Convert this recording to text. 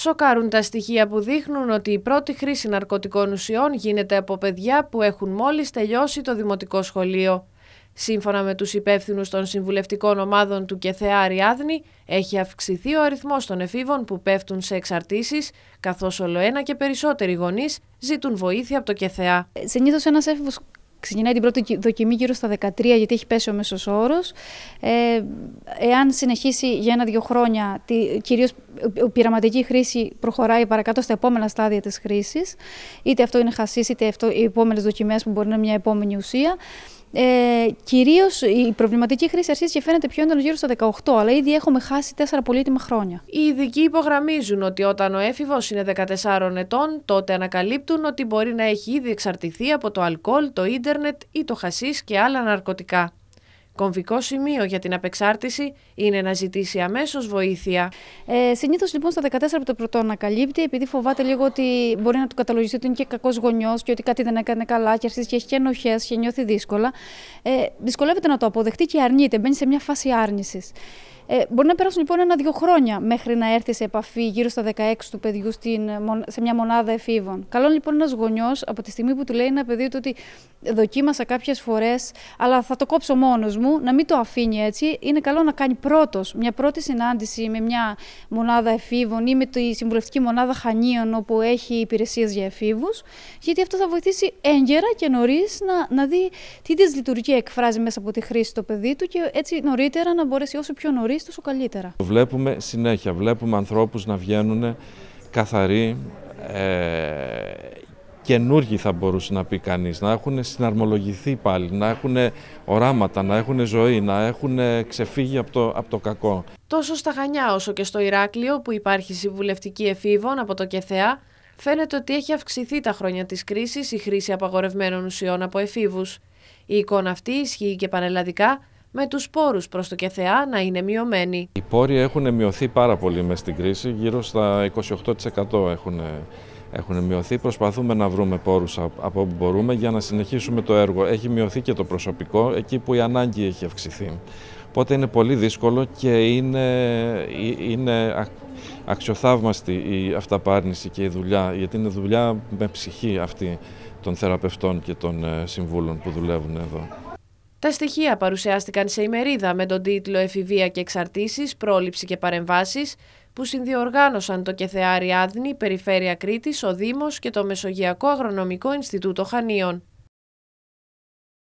Σοκάρουν τα στοιχεία που δείχνουν ότι η πρώτη χρήση ναρκωτικών ουσιών γίνεται από παιδιά που έχουν μόλις τελειώσει το δημοτικό σχολείο. Σύμφωνα με τους υπεύθυνους των συμβουλευτικών ομάδων του ΚΕΘΕΑ Ριάδνη, έχει αυξηθεί ο αριθμός των εφήβων που πέφτουν σε εξαρτήσεις, καθώς όλο ένα και περισσότεροι γονείς ζητούν βοήθεια από το ΚΕΘΕΑ. Ε, Ξεκινάει την πρώτη δοκιμή γύρω στα 13 γιατί έχει πέσει ο μέσος όρος. Ε, εάν συνεχίσει για ένα-δύο χρόνια, κυρίως ε, η πειραματική χρήση προχωράει παρακάτω στα επόμενα στάδια της χρήσης, είτε αυτό είναι χασίς, είτε αυτό, οι επόμενες δοκιμές που μπορεί να είναι μια επόμενη ουσία, ε, Κυρίως η προβληματική χρήση αρχίζει και φαίνεται πιο έντονος γύρω στα 18, αλλά ήδη έχουμε χάσει τέσσερα πολύτιμα χρόνια. Οι ειδικοί υπογραμμίζουν ότι όταν ο έφηβος είναι 14 ετών, τότε ανακαλύπτουν ότι μπορεί να έχει ήδη εξαρτηθεί από το αλκοόλ, το ίντερνετ ή το χασίς και άλλα ναρκωτικά. Κομβικό σημείο για την απεξάρτηση είναι να ζητήσει αμέσως βοήθεια. Ε, Συνήθως λοιπόν στα 14 που το πρωτό καλύπτει, επειδή φοβάται λίγο ότι μπορεί να του καταλογιστεί ότι είναι και κακός γονιός και ότι κάτι δεν έκανε καλά και αρχίζει και έχει και ενοχές και νιώθει δύσκολα, ε, δυσκολεύεται να το αποδεχτεί και αρνείται, μπαίνει σε μια φάση άρνησης. Ε, μπορεί να περάσουν λοιπόν ένα-δύο χρόνια μέχρι να έρθει σε επαφή γύρω στα 16 του παιδιού στην, ε, σε μια μονάδα εφήβων. Καλό λοιπόν ένας γονιός από τη στιγμή που του λέει ένα παιδί του ότι δοκίμασα κάποιες φορές, αλλά θα το κόψω μόνος μου, να μην το αφήνει έτσι. Είναι καλό να κάνει πρώτος μια πρώτη συνάντηση με μια μονάδα εφήβων ή με τη συμβουλευτική μονάδα Χανίων όπου έχει υπηρεσίες για εφήβους, γιατί αυτό θα βοηθήσει έγκαιρα και νωρίς να, να δει τι δυσλειτουργία εκφράζει μέσα από τη χρήση το παιδί του και έτσι νωρίτερα να μπορέσει όσο πιο νωρίς καλύτερα. βλέπουμε συνέχεια, βλέπουμε ανθρώπους να βγαίνουν καθαροί, ε, καινούργοι θα μπορούσε να πει κανείς, να έχουν συναρμολογηθεί πάλι, να έχουν οράματα, να έχουν ζωή, να έχουν ξεφύγει από το, από το κακό. Τόσο στα Χανιά όσο και στο Ηράκλειο που υπάρχει συμβουλευτική εφήβων από το ΚΕΘΕΑ, φαίνεται ότι έχει αυξηθεί τα χρόνια της κρίσης η χρήση απαγορευμένων ουσιών από εφήβους. Η εικόνα αυτή ισχύει και πανελλαδικά με τους πόρους προς το ΚΕΘΕΑ να είναι μειωμένοι. Οι πόροι έχουν μειωθεί πάρα πολύ μες στην κρίση, γύρω στα 28% έχουν, έχουν μειωθεί. Προσπαθούμε να βρούμε πόρους από όπου μπορούμε για να συνεχίσουμε το έργο. Έχει μειωθεί και το προσωπικό, εκεί που η ανάγκη έχει αυξηθεί. Οπότε είναι πολύ δύσκολο και είναι, ε, είναι αξιοθαύμαστη η αυταπάρνηση και η δουλειά, γιατί είναι δουλειά με ψυχή αυτή των θεραπευτών και των ε, συμβούλων που δουλεύουν εδώ. Τα στοιχεία παρουσιάστηκαν σε ημερίδα με τον τίτλο Εφηβεία και εξαρτήσεις, πρόληψη και παρεμβάσεις, που συνδιοργάνωσαν το Κεθεάρι Άδνη, Περιφέρεια Κρήτης, ο Δήμος και το Μεσογειακό Αγρονομικό Ινστιτούτο Χανίων.